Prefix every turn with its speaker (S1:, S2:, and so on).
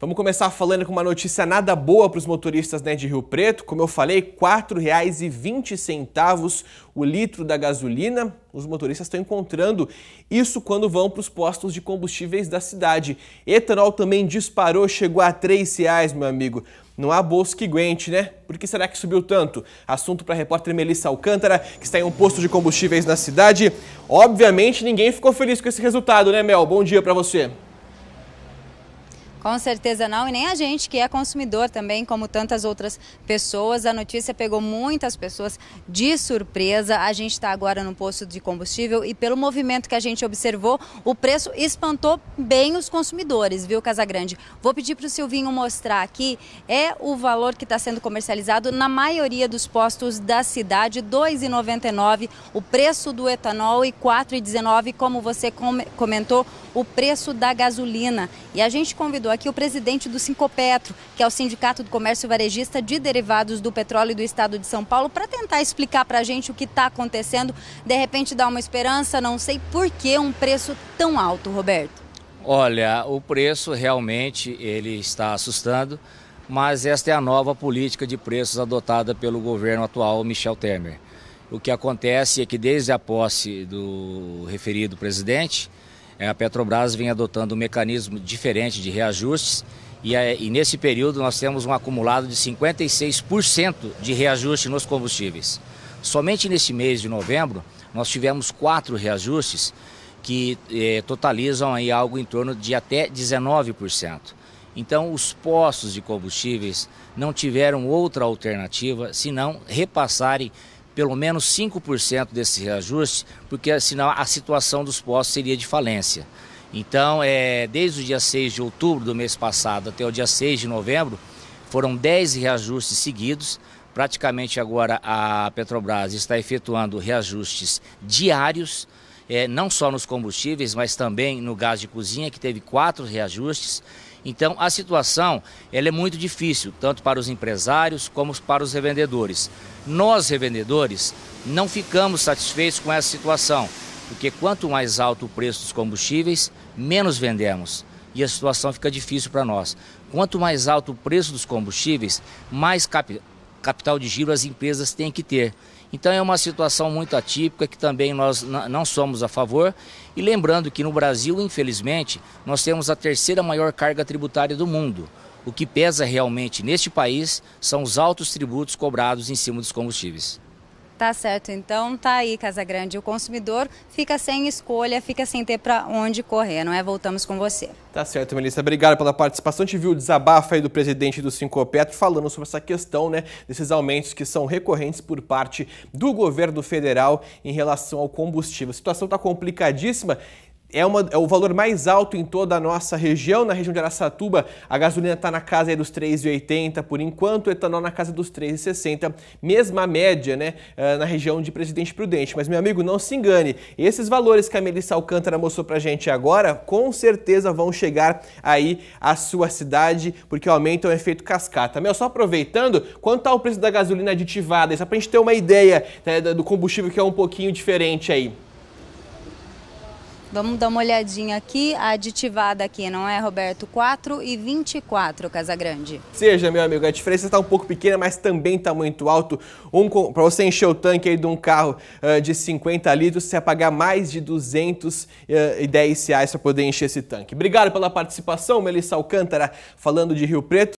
S1: Vamos começar falando com uma notícia nada boa para os motoristas né, de Rio Preto. Como eu falei, R$ 4,20 o litro da gasolina. Os motoristas estão encontrando isso quando vão para os postos de combustíveis da cidade. Etanol também disparou, chegou a R$ reais, meu amigo. Não há bolso que aguente, né? Por que será que subiu tanto? Assunto para a repórter Melissa Alcântara, que está em um posto de combustíveis na cidade. Obviamente, ninguém ficou feliz com esse resultado, né, Mel? Bom dia para você.
S2: Com certeza não, e nem a gente que é consumidor também, como tantas outras pessoas. A notícia pegou muitas pessoas de surpresa. A gente está agora no posto de combustível e pelo movimento que a gente observou, o preço espantou bem os consumidores, viu, Casagrande? Vou pedir para o Silvinho mostrar aqui, é o valor que está sendo comercializado na maioria dos postos da cidade, R$ 2,99 o preço do etanol e R$ 4,19, como você comentou, o preço da gasolina. E a gente convidou aqui o presidente do Sincopetro, que é o Sindicato do Comércio Varejista de Derivados do Petróleo do Estado de São Paulo, para tentar explicar para a gente o que está acontecendo. De repente dá uma esperança, não sei por que um preço tão alto, Roberto.
S3: Olha, o preço realmente ele está assustando, mas esta é a nova política de preços adotada pelo governo atual Michel Temer. O que acontece é que desde a posse do referido presidente, é, a Petrobras vem adotando um mecanismo diferente de reajustes e, é, e nesse período nós temos um acumulado de 56% de reajuste nos combustíveis. Somente nesse mês de novembro nós tivemos quatro reajustes que eh, totalizam aí algo em torno de até 19%. Então, os postos de combustíveis não tiveram outra alternativa senão repassarem pelo menos 5% desse reajuste, porque senão a situação dos postos seria de falência. Então, é, desde o dia 6 de outubro do mês passado até o dia 6 de novembro, foram 10 reajustes seguidos. Praticamente agora a Petrobras está efetuando reajustes diários, é, não só nos combustíveis, mas também no gás de cozinha, que teve quatro reajustes. Então, a situação ela é muito difícil, tanto para os empresários como para os revendedores. Nós, revendedores, não ficamos satisfeitos com essa situação, porque quanto mais alto o preço dos combustíveis, menos vendemos e a situação fica difícil para nós. Quanto mais alto o preço dos combustíveis, mais cap capital de giro as empresas têm que ter. Então é uma situação muito atípica que também nós não somos a favor. E lembrando que no Brasil, infelizmente, nós temos a terceira maior carga tributária do mundo. O que pesa realmente neste país são os altos tributos cobrados em cima dos
S1: combustíveis.
S2: Tá certo, então tá aí Casa Grande. O consumidor fica sem escolha, fica sem ter para onde correr, não é? Voltamos com você.
S1: Tá certo, Melissa. Obrigado pela participação. A gente viu o desabafo aí do presidente do Sincopetro falando sobre essa questão, né, desses aumentos que são recorrentes por parte do governo federal em relação ao combustível. A situação tá complicadíssima é, uma, é, o valor mais alto em toda a nossa região. Na região de Araçatuba, a gasolina está na casa dos 3,80 por enquanto, o etanol na casa dos 3,60, mesma média né, eh, na região de Presidente Prudente. Mas, meu amigo, não se engane, esses valores que a Melissa Alcântara mostrou para gente agora, com certeza vão chegar aí à sua cidade, porque aumenta o efeito cascata. Meu, só aproveitando, quanto está o preço da gasolina aditivada? Só para a gente ter uma ideia né, do combustível que é um pouquinho diferente aí.
S2: Vamos dar uma olhadinha aqui, a aditivada aqui, não é, Roberto? 4 e 24, Casagrande.
S1: Seja, meu amigo, a diferença está um pouco pequena, mas também está muito alto. Um, Para você encher o tanque aí de um carro uh, de 50 litros, você vai pagar mais de 210 eh, reais para poder encher esse tanque. Obrigado pela participação, Melissa Alcântara, falando de Rio Preto.